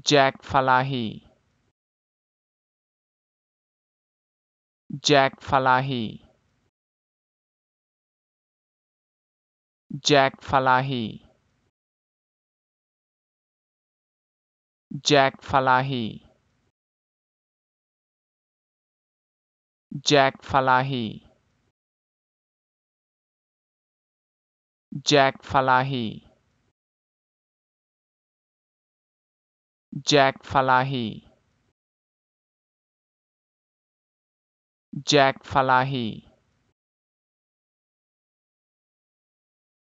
Jack Falahi Jack Falahi Jack Falahi Jack Falahi Jack Falahi Jack Falahi Jack Falahi Jack Falahi